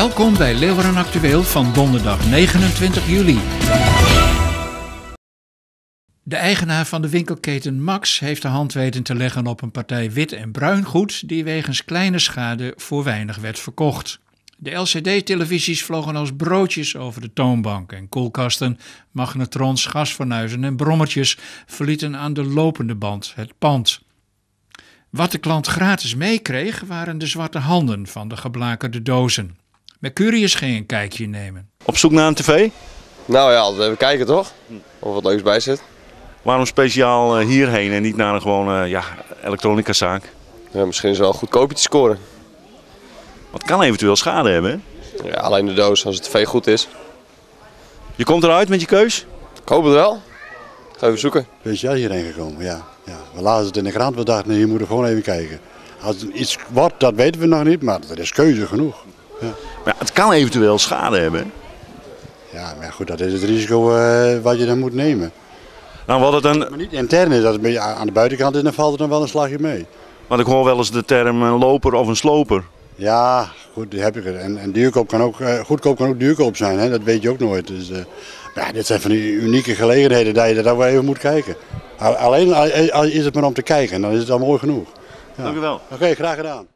Welkom bij Leeuwarden Actueel van donderdag 29 juli. De eigenaar van de winkelketen Max heeft de hand weten te leggen op een partij wit en bruin goed die wegens kleine schade voor weinig werd verkocht. De LCD-televisies vlogen als broodjes over de toonbank en koelkasten, magnetrons, gasfornuizen en brommertjes verlieten aan de lopende band het pand. Wat de klant gratis meekreeg waren de zwarte handen van de geblakerde dozen. Mercurius ging een kijkje nemen. Op zoek naar een tv? Nou ja, altijd even kijken toch? Of wat leuks bij zit. Waarom speciaal eh, hierheen en niet naar een gewone eh, ja, elektronica zaak? Ja, misschien is het wel te scoren. Wat kan eventueel schade hebben? Ja, alleen de doos als het tv goed is. Je komt eruit met je keus? Ik hoop het wel. ga even zoeken. Speciaal hierheen gekomen? Ja. ja. We laten het in de krant, we dachten, je moet er gewoon even kijken. Als het iets wordt, dat weten we nog niet, maar er is keuze genoeg. Maar het kan eventueel schade hebben. Ja, maar goed, dat is het risico eh, wat je dan moet nemen. Nou, wat het een... Maar niet intern is, als het aan de buitenkant is, dan valt er dan wel een slagje mee. Want ik hoor wel eens de term een eh, loper of een sloper. Ja, goed, die heb ik er. En, en kan ook, eh, goedkoop kan ook duurkoop zijn, hè? dat weet je ook nooit. Dus, ja, dit zijn van die unieke gelegenheden dat je daar wel even moet kijken. Alleen is het maar om te kijken, dan is het al mooi genoeg. Ja. Dank u wel. Oké, graag gedaan.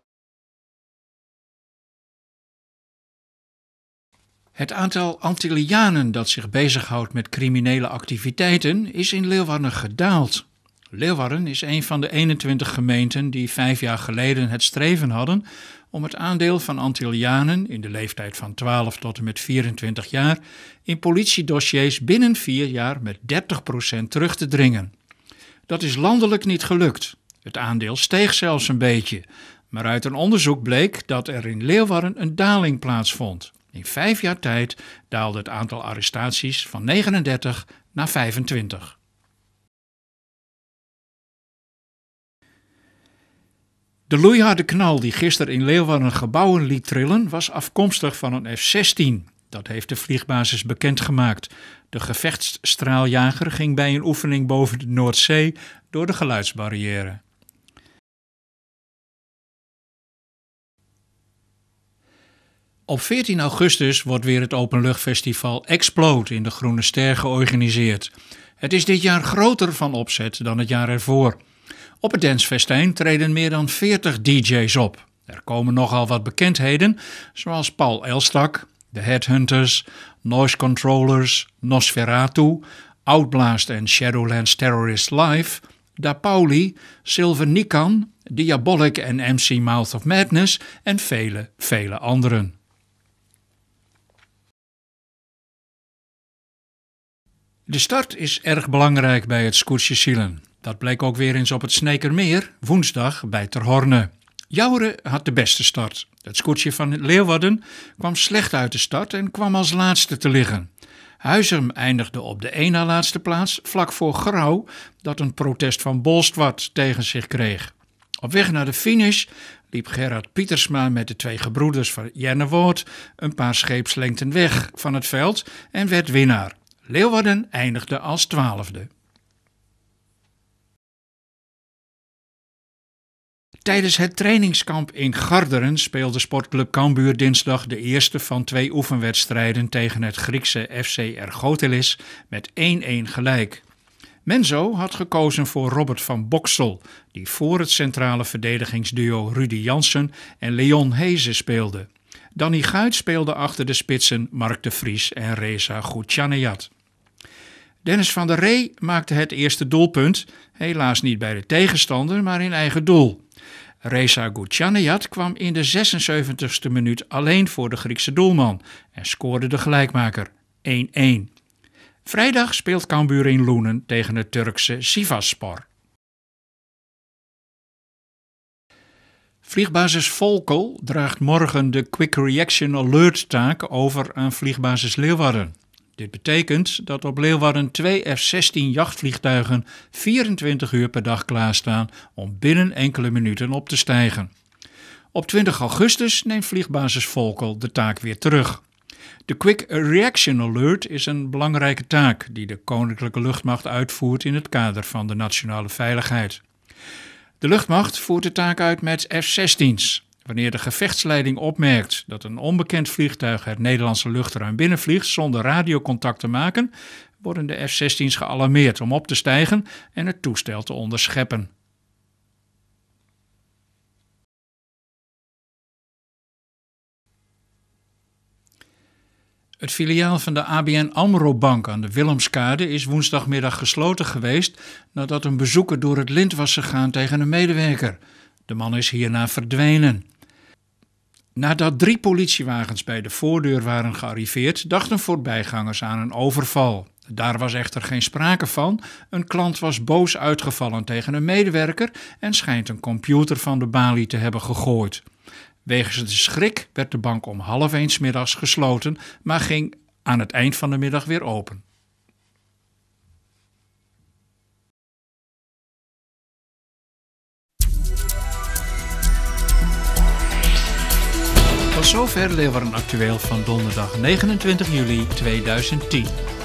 Het aantal Antillianen dat zich bezighoudt met criminele activiteiten is in Leeuwarden gedaald. Leeuwarden is een van de 21 gemeenten die vijf jaar geleden het streven hadden om het aandeel van Antillianen in de leeftijd van 12 tot en met 24 jaar in politiedossiers binnen vier jaar met 30% terug te dringen. Dat is landelijk niet gelukt. Het aandeel steeg zelfs een beetje, maar uit een onderzoek bleek dat er in Leeuwarden een daling plaatsvond. In vijf jaar tijd daalde het aantal arrestaties van 39 naar 25. De loeiharde knal die gisteren in Leeuwarden gebouwen liet trillen, was afkomstig van een F-16. Dat heeft de vliegbasis bekendgemaakt. De gevechtsstraaljager ging bij een oefening boven de Noordzee door de geluidsbarrière. Op 14 augustus wordt weer het openluchtfestival Explode in de Groene Ster georganiseerd. Het is dit jaar groter van opzet dan het jaar ervoor. Op het dancefestijn treden meer dan 40 DJ's op. Er komen nogal wat bekendheden, zoals Paul Elstak, The Headhunters, Noise Controllers, Nosferatu, Outblast en Shadowlands Terrorist Live, Da Pauli, Silver Nikan, Diabolic en MC Mouth of Madness en vele, vele anderen. De start is erg belangrijk bij het Scootje Zielen. Dat bleek ook weer eens op het Snekermeer, woensdag bij Terhorne. Jouweren had de beste start. Het scootje van Leeuwarden kwam slecht uit de start en kwam als laatste te liggen. Huizem eindigde op de ene laatste plaats, vlak voor Grauw, dat een protest van Bolstwart tegen zich kreeg. Op weg naar de finish liep Gerard Pietersma met de twee gebroeders van Jennewoord een paar scheepslengten weg van het veld en werd winnaar. Leeuwarden eindigde als twaalfde. Tijdens het trainingskamp in Garderen speelde sportclub Cambuur dinsdag de eerste van twee oefenwedstrijden tegen het Griekse FC Ergotelis met 1-1 gelijk. Menzo had gekozen voor Robert van Boksel, die voor het centrale verdedigingsduo Rudy Jansen en Leon Heze speelde. Danny Guit speelde achter de spitsen Mark de Vries en Reza Goutjanejad. Dennis van der Ree maakte het eerste doelpunt, helaas niet bij de tegenstander, maar in eigen doel. Reza Gouchanayat kwam in de 76e minuut alleen voor de Griekse doelman en scoorde de gelijkmaker 1-1. Vrijdag speelt Cambuur in Loenen tegen het Turkse Sivaspor. Vliegbasis Volkel draagt morgen de Quick Reaction Alert taak over aan vliegbasis Leeuwarden. Dit betekent dat op Leeuwarden twee F-16 jachtvliegtuigen 24 uur per dag klaarstaan om binnen enkele minuten op te stijgen. Op 20 augustus neemt vliegbasis Volkel de taak weer terug. De Quick Reaction Alert is een belangrijke taak die de Koninklijke Luchtmacht uitvoert in het kader van de nationale veiligheid. De luchtmacht voert de taak uit met F-16's. Wanneer de gevechtsleiding opmerkt dat een onbekend vliegtuig het Nederlandse luchtruim binnenvliegt zonder radiocontact te maken, worden de F-16's gealarmeerd om op te stijgen en het toestel te onderscheppen. Het filiaal van de ABN Amro Bank aan de Willemskade is woensdagmiddag gesloten geweest nadat een bezoeker door het lint was gegaan tegen een medewerker. De man is hierna verdwenen. Nadat drie politiewagens bij de voordeur waren gearriveerd, dachten voorbijgangers aan een overval. Daar was echter geen sprake van. Een klant was boos uitgevallen tegen een medewerker en schijnt een computer van de balie te hebben gegooid. Wegens de schrik werd de bank om half één middags gesloten, maar ging aan het eind van de middag weer open. zover een Actueel van donderdag 29 juli 2010.